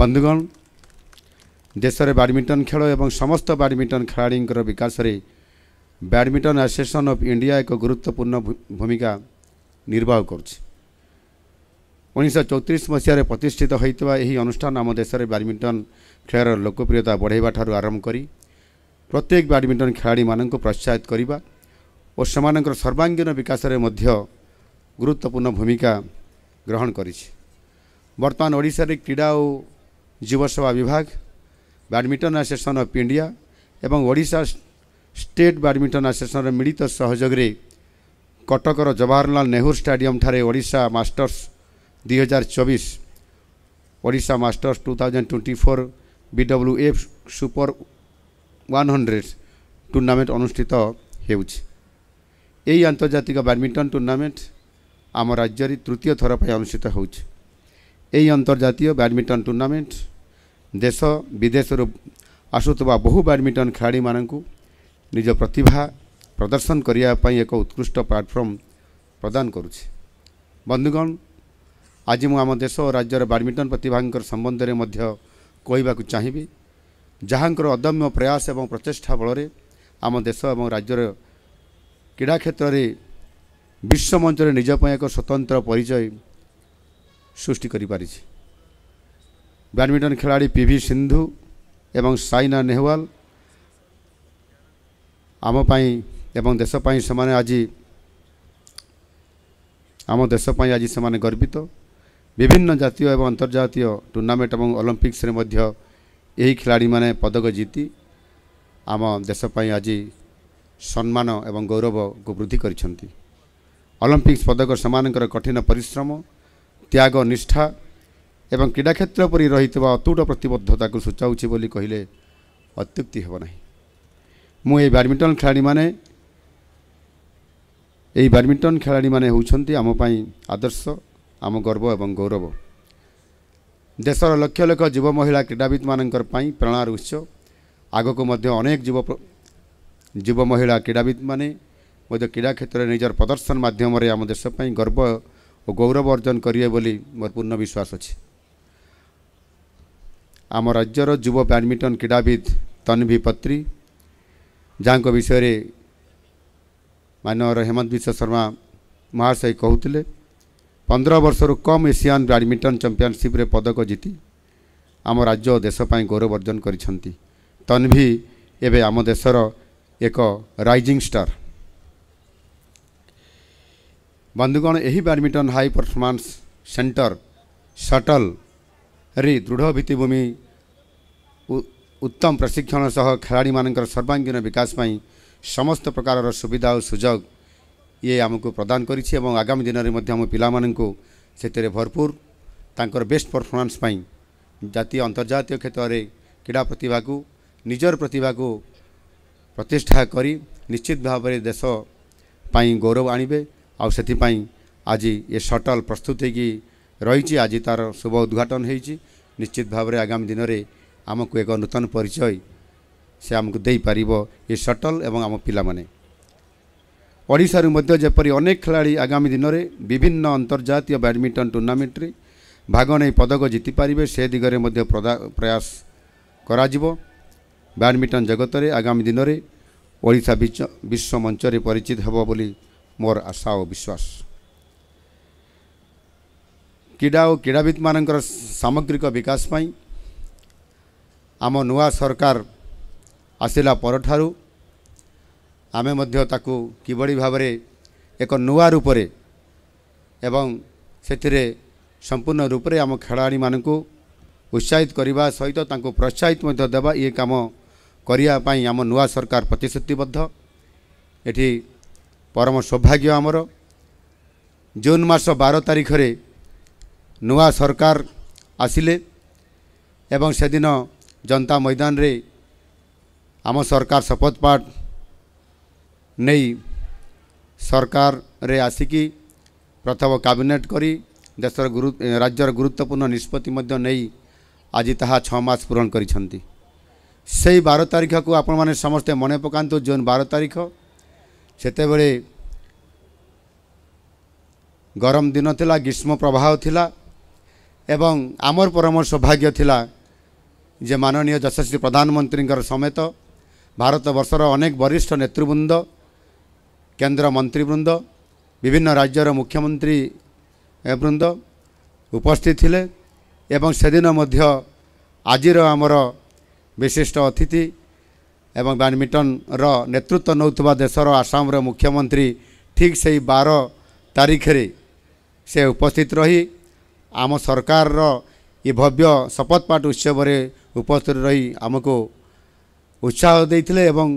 ବନ୍ଧୁଗଣ ଦେଶରେ ବ୍ୟାଡ଼ମିଣ୍ଟନ ଖେଳ ଏବଂ ସମସ୍ତ ବ୍ୟାଡ଼ମିଣ୍ଟନ ଖେଳାଳିଙ୍କର ବିକାଶରେ ବ୍ୟାଡ଼ମିଣ୍ଟନ ଆସୋସିଏସନ୍ ଅଫ୍ ଇଣ୍ଡିଆ ଏକ ଗୁରୁତ୍ୱପୂର୍ଣ୍ଣ ଭୂମିକା ନିର୍ବାହ କରୁଛି ଉଣେଇଶହ ଚଉତିରିଶ ମସିହାରେ ପ୍ରତିଷ୍ଠିତ ହୋଇଥିବା ଏହି ଅନୁଷ୍ଠାନ ଆମ ଦେଶରେ ବ୍ୟାଡ଼ମିଣ୍ଟନ ଖେଳର ଲୋକପ୍ରିୟତା ବଢ଼ାଇବାଠାରୁ ଆରମ୍ଭ କରି ପ୍ରତ୍ୟେକ ବ୍ୟାଡ଼ମିଣ୍ଟନ ଖେଳାଳିମାନଙ୍କୁ ପ୍ରୋତ୍ସାହିତ କରିବା ଓ ସେମାନଙ୍କର ସର୍ବାଙ୍ଗୀନ ବିକାଶରେ ମଧ୍ୟ ଗୁରୁତ୍ୱପୂର୍ଣ୍ଣ ଭୂମିକା ଗ୍ରହଣ କରିଛି ବର୍ତ୍ତମାନ ଓଡ଼ିଶାରେ କ୍ରୀଡ଼ା ଓ ଯୁବସଭା ବିଭାଗ ବ୍ୟାଡ଼ମିଣ୍ଟନ ଆସୋସିଏସନ୍ ଅଫ୍ ଇଣ୍ଡିଆ ଏବଂ ଓଡ଼ିଶା ଷ୍ଟେଟ୍ ବ୍ୟାଡ଼ମିଣ୍ଟନ ଆସୋସିଏସନ୍ର ମିଳିତ ସହଯୋଗରେ କଟକର ଜବାହରଲାଲ ନେହେରୁ ଷ୍ଟାଡିୟମ୍ଠାରେ ଓଡ଼ିଶା ମାଷ୍ଟର୍ସ ଦୁଇହଜାର ଚବିଶ Odisha masters two thousand twenty four B W F super one hundred tournament ଅନୁଷ୍ଠିତ ହେଉଛି ଏହି ଆନ୍ତର୍ଜାତିକ ବ୍ୟାଡ଼ମିଣ୍ଟନ ଟୁର୍ଣ୍ଣାମେଣ୍ଟ ଆମ ରାଜ୍ୟରେ ତୃତୀୟ ଥର ପାଇଁ ଅନୁଷ୍ଠିତ ହେଉଛି ଏହି ଅନ୍ତର୍ଜାତୀୟ ବ୍ୟାଡ଼ମିଣ୍ଟନ ଟୁର୍ଣ୍ଣାମେଣ୍ଟ ଦେଶ ବିଦେଶରୁ ଆସୁଥିବା ବହୁ ବ୍ୟାଡ଼ମିଣ୍ଟନ ଖେଳାଳିମାନଙ୍କୁ ନିଜ ପ୍ରତିଭା ପ୍ରଦର୍ଶନ କରିବା ପାଇଁ ଏକ ଉତ୍କୃଷ୍ଟ ପ୍ଲାଟଫର୍ମ ପ୍ରଦାନ କରୁଛି ବନ୍ଧୁଗଣ ଆଜି ମୁଁ ଆମ ଦେଶ ଓ ରାଜ୍ୟର ବ୍ୟାଡ଼ମିଣ୍ଟନ ପ୍ରତିଭାଙ୍କର ସମ୍ବନ୍ଧରେ ମଧ୍ୟ କହିବାକୁ ଚାହିଁବି ଯାହାଙ୍କର ଅଦମ୍ୟ ପ୍ରୟାସ ଏବଂ ପ୍ରଚେଷ୍ଟା ବଳରେ ଆମ ଦେଶ ଏବଂ ରାଜ୍ୟର କ୍ରୀଡ଼ା କ୍ଷେତ୍ରରେ ବିଶ୍ୱମଞ୍ଚରେ ନିଜ ପାଇଁ ଏକ ସ୍ୱତନ୍ତ୍ର ପରିଚୟ ସୃଷ୍ଟି କରିପାରିଛି ব্যাডমিন্টন খেলাড়ি পিভি সিন্ধু এবং সাইনা নেহওয়াল আম পাই এবং দেশ পাই সেমানে আজি আম দেশ পাই আজি সেমানে গর্বিত বিভিন্ন জাতীয় এবং আন্তর্জাতীয় টুর্নামেন্ট এবং অলিম্পিক্সরে মধ্য এই খেলাড়ি মানে পদক জিতি আম দেশ পাই আজি সম্মান এবং গৌরবক বৃদ্ধি করেছেন অলিম্পিক্স পদক সেমান কঠিন পরিশ্রম ত্যাগ নিষ্ঠা ଏବଂ କ୍ରୀଡ଼ାକ୍ଷେତ୍ର ପରି ରହିଥିବା ଅତୁଟ ପ୍ରତିବଦ୍ଧତାକୁ ସୂଚାଉଛି ବୋଲି କହିଲେ ଅତ୍ୟୁକ୍ତି ହେବ ନାହିଁ ମୁଁ ଏହି ବ୍ୟାଡ଼ମିଣ୍ଟନ ଖେଳାଳିମାନେ ଏହି ବ୍ୟାଡ଼ମିଣ୍ଟନ ଖେଳାଳିମାନେ ହେଉଛନ୍ତି ଆମ ପାଇଁ ଆଦର୍ଶ ଆମ ଗର୍ବ ଏବଂ ଗୌରବ ଦେଶର ଲକ୍ଷ ଲକ୍ଷ ଯୁବ ମହିଳା କ୍ରୀଡ଼ାବିତମାନଙ୍କର ପାଇଁ ପ୍ରେରଣାର ଉତ୍ସ ଆଗକୁ ମଧ୍ୟ ଅନେକ ଯୁବ ଯୁବ ମହିଳା କ୍ରୀଡ଼ାବିତମାନେ ମଧ୍ୟ କ୍ରୀଡ଼ା କ୍ଷେତ୍ରରେ ନିଜର ପ୍ରଦର୍ଶନ ମାଧ୍ୟମରେ ଆମ ଦେଶ ପାଇଁ ଗର୍ବ ଓ ଗୌରବ ଅର୍ଜନ କରିବେ ବୋଲି ମୋର ପୂର୍ଣ୍ଣ ବିଶ୍ୱାସ ଅଛି आम राज्यर जुव बैडमिंटन क्रीड़ाविद तन्वी पत्री जहाँ विषय मानव हेमंत विश्व शर्मा महाशय कहते पंद्रह वर्ष कम एशियान बैडमिंटन चैंपियनशिप पदक जीति आम राज्य देशपाई गौरव अर्जन कर एवं आम देशर एक रईजिंग स्टार बंधुगण यही बैडमिंटन हाई परफर्मास सेंटर सटल ରେ ଦୃଢ଼ ଭିତ୍ତିଭୂମି ଉତ୍ତମ ପ୍ରଶିକ୍ଷଣ ସହ ଖେଳାଳିମାନଙ୍କର ସର୍ବାଙ୍ଗୀନ ବିକାଶ ପାଇଁ ସମସ୍ତ ପ୍ରକାରର ସୁବିଧା ଓ ସୁଯୋଗ ଇଏ ଆମକୁ ପ୍ରଦାନ କରିଛି ଏବଂ ଆଗାମୀ ଦିନରେ ମଧ୍ୟ ଆମ ପିଲାମାନଙ୍କୁ ସେଥିରେ ଭରପୁର ତାଙ୍କର ବେଷ୍ଟ ପରଫର୍ମାନ୍ସ ପାଇଁ ଜାତୀୟ ଅନ୍ତର୍ଜାତୀୟ କ୍ଷେତ୍ରରେ କ୍ରୀଡ଼ା ପ୍ରତିଭାକୁ ନିଜର ପ୍ରତିଭାକୁ ପ୍ରତିଷ୍ଠା କରି ନିଶ୍ଚିତ ଭାବରେ ଦେଶ ପାଇଁ ଗୌରବ ଆଣିବେ ଆଉ ସେଥିପାଇଁ ଆଜି ଏ ସଟଲ୍ ପ୍ରସ୍ତୁତ ହୋଇକି ରହିଛି ଆଜି ତା'ର ଶୁଭ ଉଦ୍ଘାଟନ ହୋଇଛି ନିଶ୍ଚିତ ଭାବରେ ଆଗାମୀ ଦିନରେ ଆମକୁ ଏକ ନୂତନ ପରିଚୟ ସେ ଆମକୁ ଦେଇପାରିବ ଏ ସଟଲ୍ ଏବଂ ଆମ ପିଲାମାନେ ଓଡ଼ିଶାରୁ ମଧ୍ୟ ଯେପରି ଅନେକ ଖେଳାଳି ଆଗାମୀ ଦିନରେ ବିଭିନ୍ନ ଅନ୍ତର୍ଜାତୀୟ ବ୍ୟାଡ଼ମିଣ୍ଟନ ଟୁର୍ଣ୍ଣାମେଣ୍ଟରେ ଭାଗ ନେଇ ପଦକ ଜିତିପାରିବେ ସେ ଦିଗରେ ମଧ୍ୟ ପ୍ରୟାସ କରାଯିବ ବ୍ୟାଡ଼ମିଣ୍ଟନ ଜଗତରେ ଆଗାମୀ ଦିନରେ ଓଡ଼ିଶା ବିଶ୍ୱ ମଞ୍ଚରେ ପରିଚିତ ହେବ ବୋଲି ମୋର ଆଶା ଓ ବିଶ୍ୱାସ କ୍ରୀଡ଼ା ଓ କ୍ରୀଡ଼ାବିତ୍ମାନଙ୍କର ସାମଗ୍ରିକ ବିକାଶ ପାଇଁ ଆମ ନୂଆ ସରକାର ଆସିଲା ପରଠାରୁ ଆମେ ମଧ୍ୟ ତାକୁ କିଭଳି ଭାବରେ ଏକ ନୂଆ ରୂପରେ ଏବଂ ସେଥିରେ ସମ୍ପୂର୍ଣ୍ଣ ରୂପରେ ଆମ ଖେଳାଳିମାନଙ୍କୁ ଉତ୍ସାହିତ କରିବା ସହିତ ତାଙ୍କୁ ପ୍ରୋତ୍ସାହିତ ମଧ୍ୟ ଦେବା ଇଏ କାମ କରିବା ପାଇଁ ଆମ ନୂଆ ସରକାର ପ୍ରତିଶ୍ରୁତିବଦ୍ଧ ଏଠି ପରମ ସୌଭାଗ୍ୟ ଆମର ଜୁନ୍ ମାସ ବାର ତାରିଖରେ ନୂଆ ସରକାର ଆସିଲେ ଏବଂ ସେଦିନ ଜନତା ମଇଦାନରେ ଆମ ସରକାର ଶପଥ ପାଠ ନେଇ ସରକାରରେ ଆସିକି ପ୍ରଥମ କ୍ୟାବିନେଟ୍ କରି ଦେଶର ଗୁରୁ ରାଜ୍ୟର ଗୁରୁତ୍ୱପୂର୍ଣ୍ଣ ନିଷ୍ପତ୍ତି ମଧ୍ୟ ନେଇ ଆଜି ତାହା ଛଅ ମାସ ପୂରଣ କରିଛନ୍ତି ସେହି ବାର ତାରିଖକୁ ଆପଣମାନେ ସମସ୍ତେ ମନେ ପକାନ୍ତୁ ଜୁନ୍ ବାର ତାରିଖ ସେତେବେଳେ ଗରମ ଦିନ ଥିଲା ଗ୍ରୀଷ୍ମ ପ୍ରବାହ ଥିଲା एवं परम सौभाग्य थिला जे माननीय यश्री प्रधानमन्त्री समेत भारतवर्ष र अनेक वरिष्ठ नेतृबृन्द केन्द्र मन्त्री बृन्द विभिन्न राज्य मुख्यमन्त्री बृन्द उपस्थित लेदिन मध्य आज आम विशिष्ट अतिथि एवं ब्याडमिन्टन र नेतृत्व नउँदा देश र आसाम र मुख्यमन्त्री ठिक सही बार तारिखेसित रहि ଆମ ସରକାରର ଏ ଭବ୍ୟ ଶପଥ ପାଠ ଉତ୍ସବରେ ଉପସ୍ଥିତ ରହି ଆମକୁ ଉତ୍ସାହ ଦେଇଥିଲେ ଏବଂ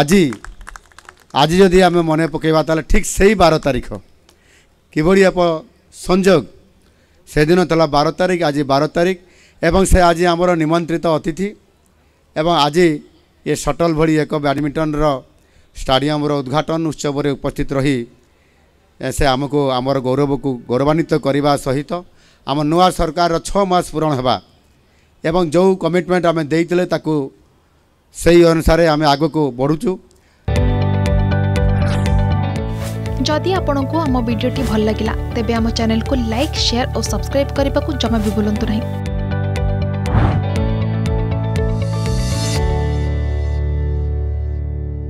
ଆଜି ଆଜି ଯଦି ଆମେ ମନେ ପକାଇବା ତାହେଲେ ଠିକ୍ ସେଇ ବାର ତାରିଖ କିଭଳି ଏକ ସଂଯୋଗ ସେଦିନ ଥିଲା ବାର ତାରିଖ ଆଜି ବାର ତାରିଖ ଏବଂ ସେ ଆଜି ଆମର ନିମନ୍ତ୍ରିତ ଅତିଥି ଏବଂ ଆଜି ଏ ସଟଲ୍ ଭଳି ଏକ ବ୍ୟାଡ଼ମିଣ୍ଟନର ଷ୍ଟାଡ଼ିୟମର ଉଦ୍ଘାଟନ ଉତ୍ସବରେ ଉପସ୍ଥିତ ରହି ସେ ଆମକୁ ଆମର ଗୌରବକୁ ଗୌରବାନ୍ୱିତ କରିବା ସହିତ ଆମ ନୂଆ ସରକାରର ଛଅ ମାସ ପୂରଣ ହେବା ଏବଂ ଯେଉଁ କମିଟମେଣ୍ଟ ଆମେ ଦେଇଥିଲେ ତାକୁ ସେହି ଅନୁସାରେ ଆମେ ଆଗକୁ ବଢ଼ୁଛୁ ଯଦି ଆପଣଙ୍କୁ ଆମ ଭିଡ଼ିଓଟି ଭଲ ଲାଗିଲା ତେବେ ଆମ ଚ୍ୟାନେଲକୁ ଲାଇକ୍ ସେୟାର ଓ ସବସ୍କ୍ରାଇବ୍ କରିବାକୁ ଜମା ବି ଭୁଲନ୍ତୁ ନାହିଁ